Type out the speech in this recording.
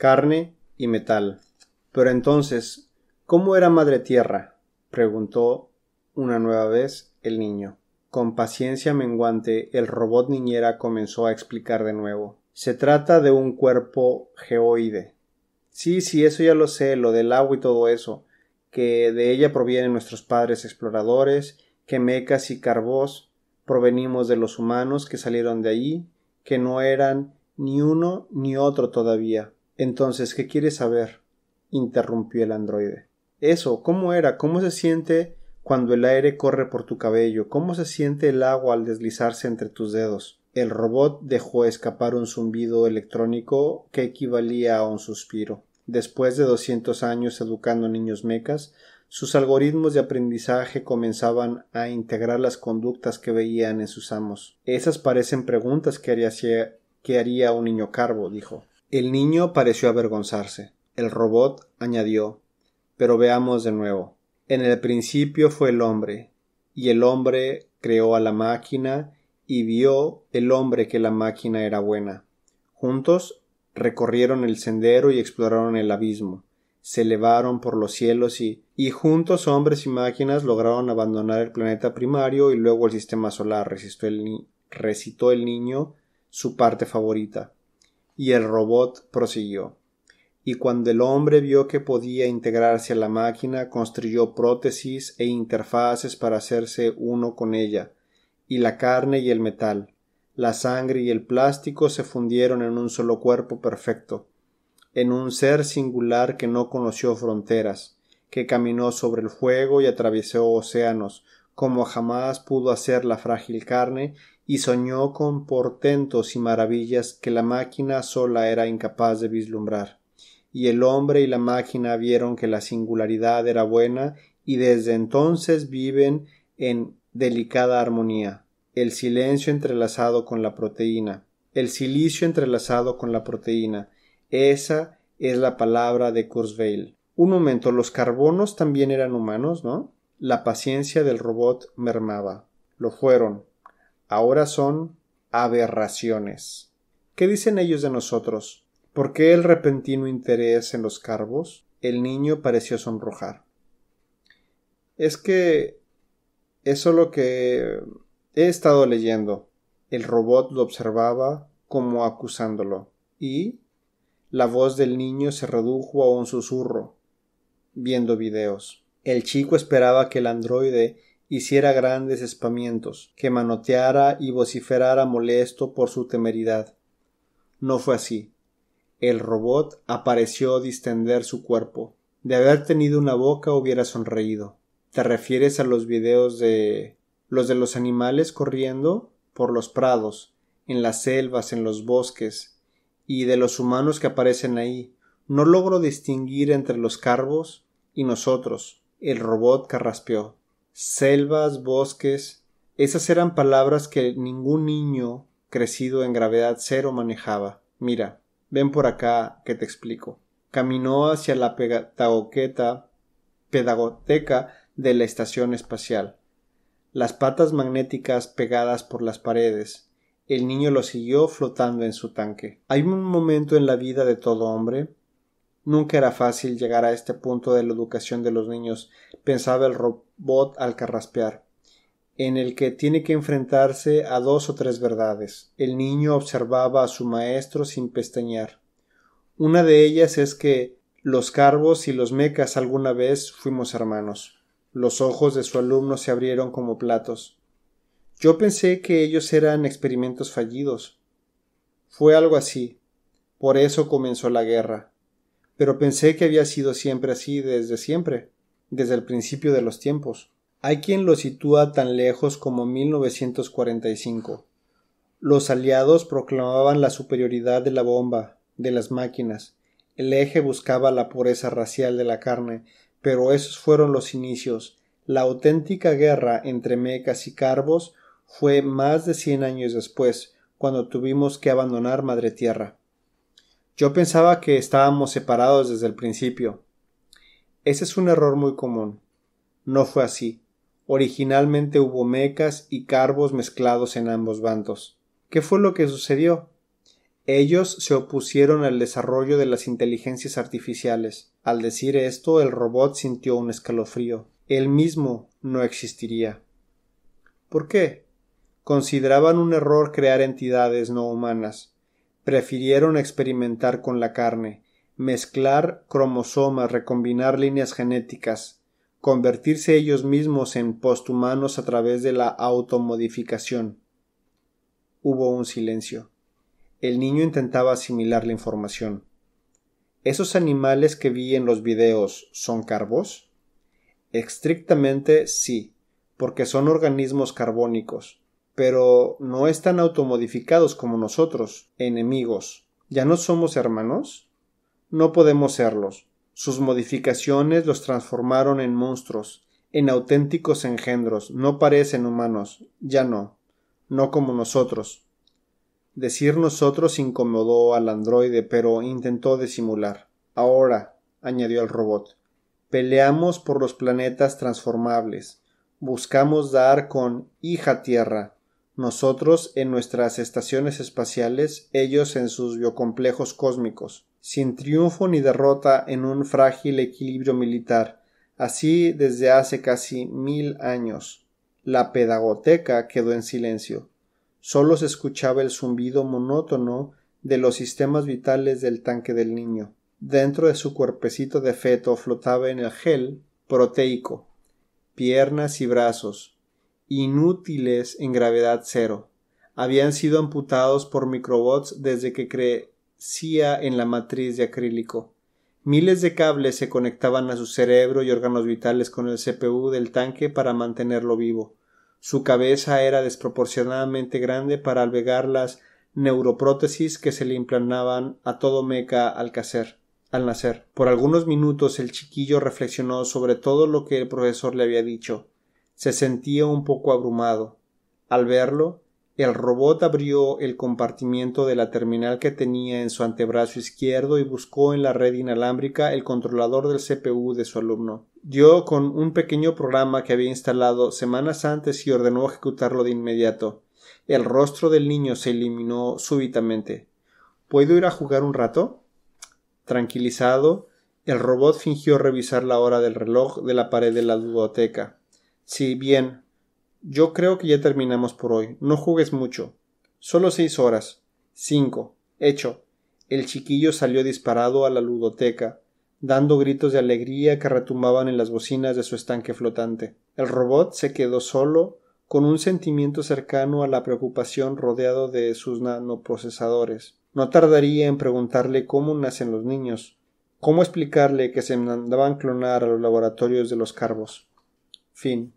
carne y metal. Pero entonces, ¿cómo era Madre Tierra? preguntó una nueva vez el niño. Con paciencia menguante, el robot niñera comenzó a explicar de nuevo. Se trata de un cuerpo geoide. Sí, sí, eso ya lo sé, lo del agua y todo eso, que de ella provienen nuestros padres exploradores, que Mecas y Carbós provenimos de los humanos que salieron de allí, que no eran ni uno ni otro todavía, entonces, ¿qué quieres saber? interrumpió el androide. Eso, ¿cómo era? ¿Cómo se siente cuando el aire corre por tu cabello? ¿Cómo se siente el agua al deslizarse entre tus dedos? El robot dejó escapar un zumbido electrónico que equivalía a un suspiro. Después de doscientos años educando niños mecas, sus algoritmos de aprendizaje comenzaban a integrar las conductas que veían en sus amos. Esas parecen preguntas que haría, que haría un niño carbo, dijo. El niño pareció avergonzarse. El robot añadió Pero veamos de nuevo. En el principio fue el hombre, y el hombre creó a la máquina, y vio el hombre que la máquina era buena. Juntos recorrieron el sendero y exploraron el abismo se elevaron por los cielos y, y juntos hombres y máquinas lograron abandonar el planeta primario y luego el sistema solar, recitó el, recitó el niño su parte favorita. Y el robot prosiguió. Y cuando el hombre vio que podía integrarse a la máquina, construyó prótesis e interfaces para hacerse uno con ella, y la carne y el metal, la sangre y el plástico se fundieron en un solo cuerpo perfecto, en un ser singular que no conoció fronteras, que caminó sobre el fuego y atravesó océanos, como jamás pudo hacer la frágil carne y soñó con portentos y maravillas que la máquina sola era incapaz de vislumbrar. Y el hombre y la máquina vieron que la singularidad era buena y desde entonces viven en delicada armonía. El silencio entrelazado con la proteína. El silicio entrelazado con la proteína. Esa es la palabra de Kurzweil. Un momento, los carbonos también eran humanos, ¿no? La paciencia del robot mermaba. Lo fueron, ahora son aberraciones. ¿Qué dicen ellos de nosotros? ¿Por qué el repentino interés en los cargos? El niño pareció sonrojar. Es que eso lo que he estado leyendo. El robot lo observaba como acusándolo, y la voz del niño se redujo a un susurro, viendo videos. El chico esperaba que el androide hiciera grandes espamientos, que manoteara y vociferara molesto por su temeridad. No fue así. El robot apareció distender su cuerpo. De haber tenido una boca hubiera sonreído. ¿Te refieres a los videos de los de los animales corriendo por los prados, en las selvas, en los bosques, y de los humanos que aparecen ahí? No logro distinguir entre los carvos y nosotros. El robot carraspeó selvas, bosques. Esas eran palabras que ningún niño crecido en gravedad cero manejaba. Mira, ven por acá que te explico. Caminó hacia la pedagoteca de la estación espacial. Las patas magnéticas pegadas por las paredes, el niño lo siguió flotando en su tanque. Hay un momento en la vida de todo hombre Nunca era fácil llegar a este punto de la educación de los niños, pensaba el robot al carraspear, en el que tiene que enfrentarse a dos o tres verdades. El niño observaba a su maestro sin pestañear. Una de ellas es que los carvos y los mecas alguna vez fuimos hermanos. Los ojos de su alumno se abrieron como platos. Yo pensé que ellos eran experimentos fallidos. Fue algo así. Por eso comenzó la guerra pero pensé que había sido siempre así desde siempre, desde el principio de los tiempos. Hay quien lo sitúa tan lejos como 1945. Los aliados proclamaban la superioridad de la bomba, de las máquinas. El eje buscaba la pureza racial de la carne, pero esos fueron los inicios. La auténtica guerra entre mecas y carbos fue más de cien años después, cuando tuvimos que abandonar Madre Tierra. Yo pensaba que estábamos separados desde el principio. Ese es un error muy común. No fue así. Originalmente hubo mecas y carbos mezclados en ambos bandos. ¿Qué fue lo que sucedió? Ellos se opusieron al desarrollo de las inteligencias artificiales. Al decir esto, el robot sintió un escalofrío. Él mismo no existiría. ¿Por qué? Consideraban un error crear entidades no humanas. Prefirieron experimentar con la carne, mezclar cromosomas, recombinar líneas genéticas, convertirse ellos mismos en posthumanos a través de la automodificación. Hubo un silencio. El niño intentaba asimilar la información. ¿Esos animales que vi en los videos son carbos? Estrictamente sí, porque son organismos carbónicos pero no están automodificados como nosotros, enemigos. ¿Ya no somos hermanos? No podemos serlos. Sus modificaciones los transformaron en monstruos, en auténticos engendros, no parecen humanos, ya no, no como nosotros. Decir nosotros incomodó al androide, pero intentó disimular. Ahora, añadió el robot, peleamos por los planetas transformables, buscamos dar con hija tierra nosotros en nuestras estaciones espaciales, ellos en sus biocomplejos cósmicos, sin triunfo ni derrota en un frágil equilibrio militar, así desde hace casi mil años. La pedagoteca quedó en silencio. Solo se escuchaba el zumbido monótono de los sistemas vitales del tanque del niño. Dentro de su cuerpecito de feto flotaba en el gel proteico, piernas y brazos, inútiles en gravedad cero. Habían sido amputados por microbots desde que crecía en la matriz de acrílico. Miles de cables se conectaban a su cerebro y órganos vitales con el CPU del tanque para mantenerlo vivo. Su cabeza era desproporcionadamente grande para albergar las neuroprótesis que se le implantaban a todo meca al, al nacer. Por algunos minutos el chiquillo reflexionó sobre todo lo que el profesor le había dicho se sentía un poco abrumado. Al verlo, el robot abrió el compartimiento de la terminal que tenía en su antebrazo izquierdo y buscó en la red inalámbrica el controlador del CPU de su alumno. Dio con un pequeño programa que había instalado semanas antes y ordenó ejecutarlo de inmediato. El rostro del niño se eliminó súbitamente. ¿Puedo ir a jugar un rato? Tranquilizado, el robot fingió revisar la hora del reloj de la pared de la biblioteca. Sí, bien. Yo creo que ya terminamos por hoy. No jugues mucho. Solo seis horas. Cinco. Hecho. El chiquillo salió disparado a la ludoteca, dando gritos de alegría que retumbaban en las bocinas de su estanque flotante. El robot se quedó solo, con un sentimiento cercano a la preocupación rodeado de sus nanoprocesadores. No tardaría en preguntarle cómo nacen los niños, cómo explicarle que se mandaban clonar a los laboratorios de los carbos. Fin.